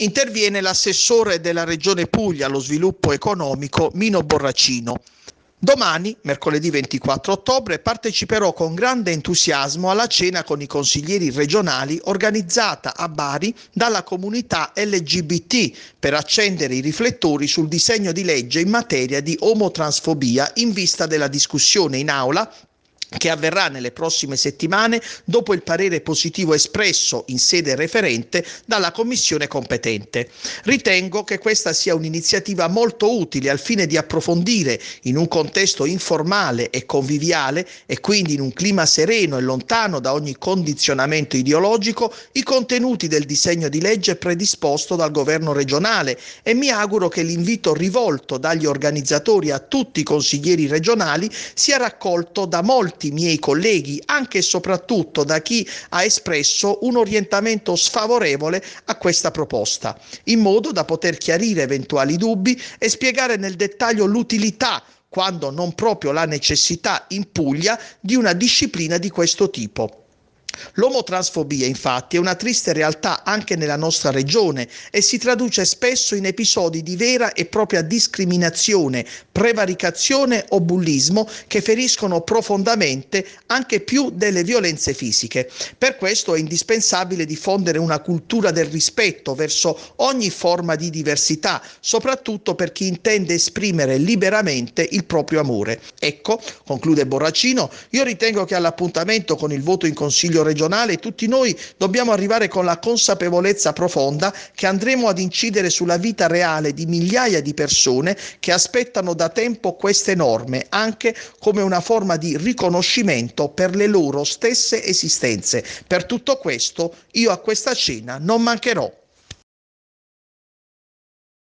interviene l'assessore della Regione Puglia allo sviluppo economico Mino Borracino. Domani, mercoledì 24 ottobre, parteciperò con grande entusiasmo alla cena con i consiglieri regionali organizzata a Bari dalla comunità LGBT per accendere i riflettori sul disegno di legge in materia di omotransfobia in vista della discussione in aula che avverrà nelle prossime settimane dopo il parere positivo espresso in sede referente dalla Commissione competente. Ritengo che questa sia un'iniziativa molto utile al fine di approfondire in un contesto informale e conviviale e quindi in un clima sereno e lontano da ogni condizionamento ideologico i contenuti del disegno di legge predisposto dal governo regionale e mi auguro che l'invito rivolto dagli organizzatori a tutti i consiglieri regionali sia raccolto da molti molti miei colleghi, anche e soprattutto da chi ha espresso un orientamento sfavorevole a questa proposta, in modo da poter chiarire eventuali dubbi e spiegare nel dettaglio l'utilità quando non proprio la necessità in Puglia di una disciplina di questo tipo. L'omotransfobia infatti è una triste realtà anche nella nostra regione e si traduce spesso in episodi di vera e propria discriminazione, prevaricazione o bullismo che feriscono profondamente anche più delle violenze fisiche. Per questo è indispensabile diffondere una cultura del rispetto verso ogni forma di diversità, soprattutto per chi intende esprimere liberamente il proprio amore. Ecco, conclude Borracino, io ritengo che all'appuntamento con il voto in Consiglio regionale, tutti noi dobbiamo arrivare con la consapevolezza profonda che andremo ad incidere sulla vita reale di migliaia di persone che aspettano da tempo queste norme, anche come una forma di riconoscimento per le loro stesse esistenze. Per tutto questo io a questa cena non mancherò.